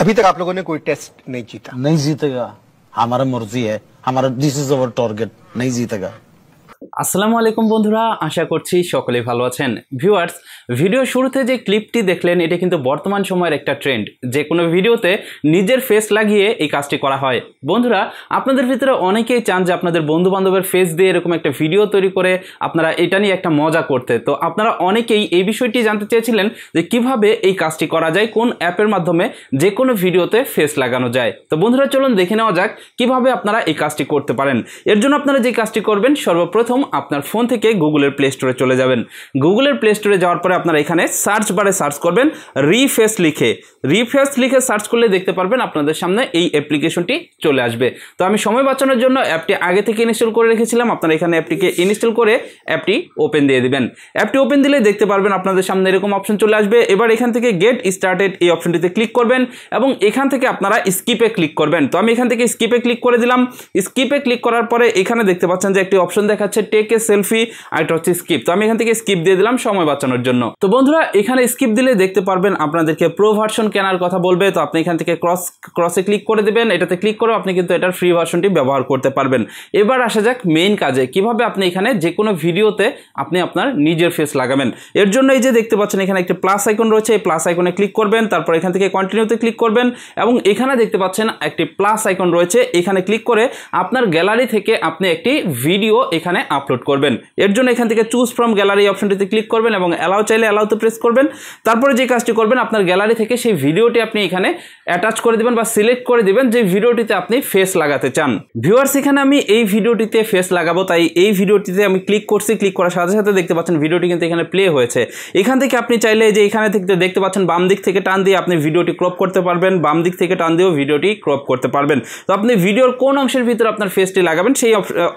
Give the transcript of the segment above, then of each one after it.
अभी तक आप लोगों ने कोई टेस्ट नहीं जीता नहीं जीतेगा हमारा मर्जी है हमारा दिस इज अवर टारगेट नहीं जीतेगा আসসালামু আলাইকুম বন্ধুরা আশা করছি সকলে ভালো আছেন ভিউয়ার্স ভিডিও শুরুতে যে ক্লিপটি দেখলেন এটা কিন্তু বর্তমান সময়ের একটা ট্রেন্ড যে কোনো ভিডিওতে নিজের ফেস লাগিয়ে এই কাজটি করা হয় বন্ধুরা আপনাদের ভিতরে অনেকেই চান যে আপনাদের বন্ধু বান্ধবের ফেস দিয়ে এরকম একটা ভিডিও তৈরি করে আপনারা এটা নিয়ে একটা মজা করতে তো আপনারা অনেকেই এই বিষয়টি জানতে চেয়েছিলেন যে কিভাবে এই কাজটি করা যায় কোন অ্যাপের মাধ্যমে যে কোনো ভিডিওতে ফেস লাগানো যায় তো বন্ধুরা চলুন দেখে নেওয়া যাক কিভাবে আপনারা এই কাজটি করতে পারেন এর জন্য আপনারা যে কাজটি করবেন সর্বপ্রথম আপনার ফোন থেকে গুগলের প্লে স্টোরে চলে যাবেন গুগলের প্লে স্টোরে যাওয়ার পরে আপনারা এখানে সার্চ বারে সার্চ করবেন রিফেস লিখে রিফেস লিখে সার্চ করলে দেখতে পারবেন আপনাদের সামনে এই অ্যাপ্লিকেশনটি চলে আসবে তো আমি সময় বাঁচানোর জন্য অ্যাপটি আগে থেকে ইনস্টল করে রেখেছিলাম আপনারা এখানে অ্যাপটিকে ইনস্টল করে অ্যাপটি ওপেন দিয়ে দিবেন অ্যাপটি ওপেন দিলে দেখতে পারবেন আপনাদের সামনে এরকম অপশন চলে আসবে এবার এখান থেকে গেট স্টার্টেড এই অপশনটিতে ক্লিক করবেন এবং এখান থেকে আপনারা স্কিপে ক্লিক করবেন তো আমি এখান থেকে স্কিপে ক্লিক করে দিলাম স্কিপে ক্লিক করার পরে এখানে দেখতে পাচ্ছেন যে একটি অপশন দেখাচ্ছে টেক এ সেলফি আরেকটা হচ্ছে স্কিপ তো আমি এখান থেকে স্কিপ দিয়ে দিলাম সময় বাঁচানোর জন্য তো বন্ধুরা এখানে স্কিপ দিলে দেখতে পারবেন আপনাদেরকে প্রো ভার্সন কেনার কথা বলবে তো আপনি এখান থেকে ক্রস ক্রসে ক্লিক করে দেবেন এটাতে ক্লিক করেও আপনি কিন্তু এটার ফ্রি ভার্সনটি ব্যবহার করতে পারবেন এবার আসা যাক মেইন কাজে কিভাবে আপনি এখানে যে কোনো ভিডিওতে আপনি আপনার নিজের ফেস লাগাবেন এর জন্য এই যে দেখতে পাচ্ছেন এখানে একটি প্লাস আইকন রয়েছে এই প্লাস আইকনে ক্লিক করবেন তারপর এখান থেকে কন্টিনিউতে ক্লিক করবেন এবং এখানে দেখতে পাচ্ছেন একটি প্লাস আইকন রয়েছে এখানে ক্লিক করে আপনার গ্যালারি থেকে আপনি একটি ভিডিও এখানে আপ আপলোড করবেন এর জন্য এখান থেকে চুজ ফ্রম গ্যালারি অপশনটিতে ক্লিক করবেন এবং অ্যালাউ চাইলে অ্যালাউতে প্রেস করবেন তারপরে যে কাজটি করবেন আপনার গ্যালারি থেকে সেই ভিডিওটি আপনি এখানে অ্যাটাচ করে দেবেন বা সিলেক্ট করে দেবেন যে ভিডিওটিতে আপনি ফেস লাগাতে চান ভিউয়ার্স এখানে আমি এই ভিডিওটিতে ফেস লাগাবো তাই এই ভিডিওটিতে আমি ক্লিক করছি ক্লিক করার সাথে সাথে দেখতে পাচ্ছেন ভিডিওটি কিন্তু এখানে প্লে হয়েছে এখান থেকে আপনি চাইলে যে এখানে থেকে দেখতে পাচ্ছেন বাম দিক থেকে টান দিয়ে আপনি ভিডিওটি ক্রপ করতে পারবেন বাম দিক থেকে টান দিয়েও ভিডিওটি ক্রপ করতে পারবেন তো আপনি ভিডিওর কোন অংশের ভিতরে আপনার ফেসটি লাগাবেন সেই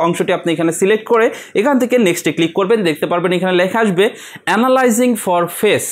অংশটি আপনি এখানে সিলেক্ট করে এখান থেকে নেক্সটে ক্লিক করবেন দেখতে পারবেন এখানে লেখা আসবে অ্যানালাইজিং ফর ফেস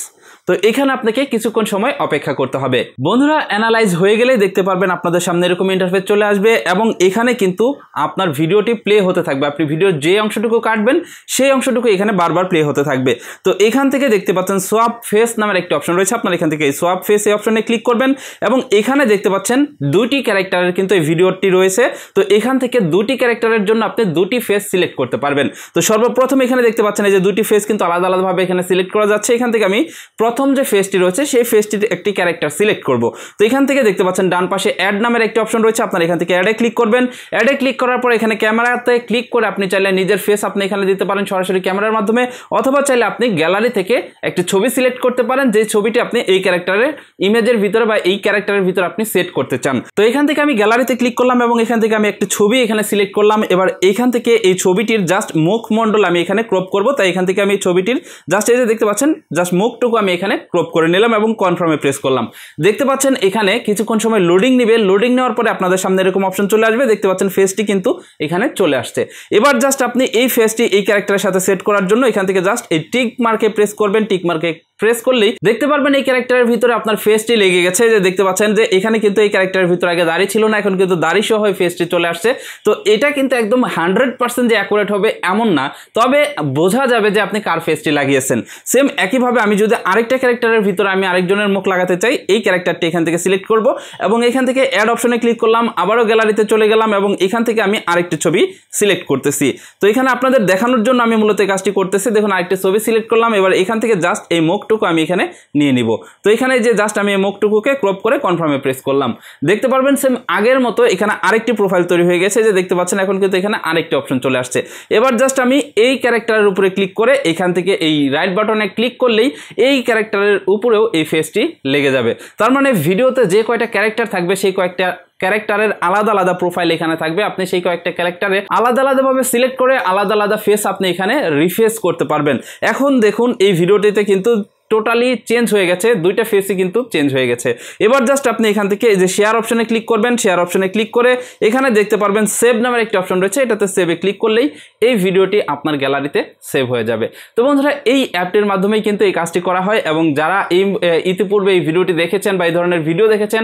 তো এখানে আপনাকে কিছুক্ষণ সময় অপেক্ষা করতে হবে বন্ধুরা অ্যানালাইজ হয়ে গেলে দেখতে পারবেন আপনাদের সামনে এরকম ইন্টারফেস চলে আসবে এবং এখানে কিন্তু আপনার ভিডিওটি প্লে হতে থাকবে আপনি ভিডিওর যে অংশটুকু কাটবেন সেই অংশটুকু এখানে বারবার প্লে হতে থাকবে তো এখান থেকে দেখতে পাচ্ছেন সোয়াপ ফেস নামের একটি অপশন রয়েছে আপনার এখান থেকে সোয়াপ ফেস এই অপশনে ক্লিক করবেন এবং এখানে দেখতে পাচ্ছেন দুটি ক্যারেক্টারের কিন্তু এই ভিডিওটি রয়েছে তো এখান থেকে দুটি ক্যারেক্টারের জন্য আপনি দুটি ফেস সিলেক্ট করতে পারবেন তো সর্বপ্রথম এখানে দেখতে পাচ্ছেন এই যে দুটি ফেস কিন্তু আলাদা আলাদাভাবে এখানে সিলেক্ট করা যাচ্ছে এখান থেকে আমি প্রথম প্রথম যে ফেজটি রয়েছে সেই ফেজটির একটি ক্যারেক্টার সিলেক্ট করব তো এখান থেকে দেখতে পাচ্ছেন ডান পাশে অ্যাড নামের একটি অপশন রয়েছে আপনার এখান থেকে অ্যাডে ক্লিক করবেন অ্যাডে ক্লিক করার পর এখানে ক্যামেরাতে ক্লিক করে আপনি চাইলে নিজের ফেস আপনি এখানে দিতে পারেন সরাসরি ক্যামেরার মাধ্যমে অথবা চাইলে আপনি গ্যালারি থেকে একটি ছবি সিলেক্ট করতে পারেন যে ছবিটি আপনি এই ক্যারেক্টারের ইমেজের ভিতরে বা এই ক্যারেক্টারের ভিতরে আপনি সেট করতে চান তো এখান থেকে আমি গ্যালারিতে ক্লিক করলাম এবং এখান থেকে আমি একটি ছবি এখানে সিলেক্ট করলাম এবার এখান থেকে এই ছবিটির জাস্ট মুখমণ্ডল আমি এখানে ক্রপ করব তাই এখান থেকে আমি ছবিটির জাস্ট এই যে দেখতে পাচ্ছেন জাস্ট মুখটুকু আমি এখানে ক্রপ করে নিলাম এবং কনফার্মে প্রেস করলাম দেখতে পাচ্ছেন এখানে কিছুক্ষণ সময় লোডিং নিবে লোডিং নেওয়ার পরে আপনাদের সামনে এরকম অপশন চলে আসবে দেখতে পাচ্ছেন ফেসটি কিন্তু এখানে চলে আসছে এবার জাস্ট আপনি এই ফেসটি এই ক্যারেক্টারের সাথে সেট করার জন্য এখান থেকে জাস্ট এই টিক মার্কে প্রেস করবেন টিক মার্কে প্রেস করলেই দেখতে পারবেন এই ক্যারেক্টারের ভিতরে আপনার ফেসটি লেগে গেছে যে দেখতে পাচ্ছেন যে এখানে কিন্তু এই ক্যারেক্টারের ভিতরে আগে দাড়ি ছিল না এখন কিন্তু দাড়ি সহ ফেসটি চলে আসছে তো এটা কিন্তু একদম হান্ড্রেড পার্সেন্ট যে অ্যাকুরেট হবে এমন না তবে বোঝা যাবে যে আপনি কার ফেসটি লাগিয়েছেন সেম একইভাবে আমি যদি আরেকটা ক্যারেক্টারের ভিতরে আমি আরেকজনের মুখ লাগাতে চাই এই ক্যারেক্টারটি এখান থেকে সিলেক্ট করব এবং এখান থেকে অ্যাড অপশনে ক্লিক করলাম আবারও গ্যালারিতে চলে গেলাম এবং এখান থেকে আমি আরেকটি ছবি সিলেক্ট করতেছি তো এখানে আপনাদের দেখানোর জন্য আমি মূলত কাজটি করতেছি দেখুন আরেকটি ছবি সিলেক্ট করলাম এবার এখান থেকে জাস্ট এই মুখ সবটুকু আমি এখানে নিয়ে নিব তো এখানে যে জাস্ট আমি এই মুখটুকুকে ক্রপ করে কনফার্মে প্রেস করলাম দেখতে পারবেন সেম আগের মতো এখানে আরেকটি প্রোফাইল তৈরি হয়ে গেছে যে দেখতে পাচ্ছেন এখন কিন্তু এখানে আরেকটি অপশন চলে আসছে এবার জাস্ট আমি এই ক্যারেক্টারের উপরে ক্লিক করে এখান থেকে এই রাইট বাটনে ক্লিক করলেই এই ক্যারেক্টারের উপরেও এই ফেসটি লেগে যাবে তার মানে ভিডিওতে যে কয়টা ক্যারেক্টার থাকবে সেই কয়েকটা ক্যারেক্টারের আলাদা আলাদা প্রোফাইল এখানে থাকবে আপনি সেই কয়েকটা ক্যারেক্টারে আলাদা আলাদাভাবে সিলেক্ট করে আলাদা আলাদা ফেস আপনি এখানে রিফেস করতে পারবেন এখন দেখুন এই ভিডিওটিতে কিন্তু টোটালি চেঞ্জ হয়ে গেছে দুইটা ফেসই কিন্তু চেঞ্জ হয়ে গেছে এবার জাস্ট আপনি এখান থেকে এই যে শেয়ার অপশনে ক্লিক করবেন শেয়ার অপশনে ক্লিক করে এখানে দেখতে পারবেন সেভ নামের একটি অপশন রয়েছে এটাতে সেভে ক্লিক করলেই এই ভিডিওটি আপনার গ্যালারিতে সেভ হয়ে যাবে তো বন্ধুরা এই অ্যাপটির মাধ্যমেই কিন্তু এই কাজটি করা হয় এবং যারা এই ইতিপূর্বে এই ভিডিওটি দেখেছেন বা এই ধরনের ভিডিও দেখেছেন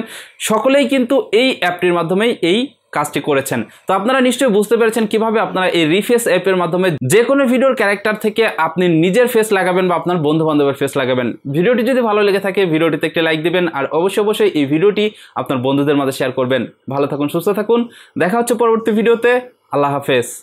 সকলেই কিন্তু এই অ্যাপটির মাধ্যমেই এই কাজটি করেছেন তো আপনারা নিশ্চয়ই বুঝতে পেরেছেন কিভাবে আপনারা এই রিফেস অ্যাপের মাধ্যমে যে কোনো ভিডিওর ক্যারেক্টার থেকে আপনি নিজের ফেস লাগাবেন বা আপনার বন্ধু বান্ধবের ফেস লাগাবেন ভিডিওটি যদি ভালো লেগে থাকে ভিডিওটিতে একটি লাইক দিবেন আর অবশ্যই অবশ্যই এই ভিডিওটি আপনার বন্ধুদের মাঝে শেয়ার করবেন ভালো থাকুন সুস্থ থাকুন দেখা হচ্ছে পরবর্তী ভিডিওতে আল্লাহ হাফেজ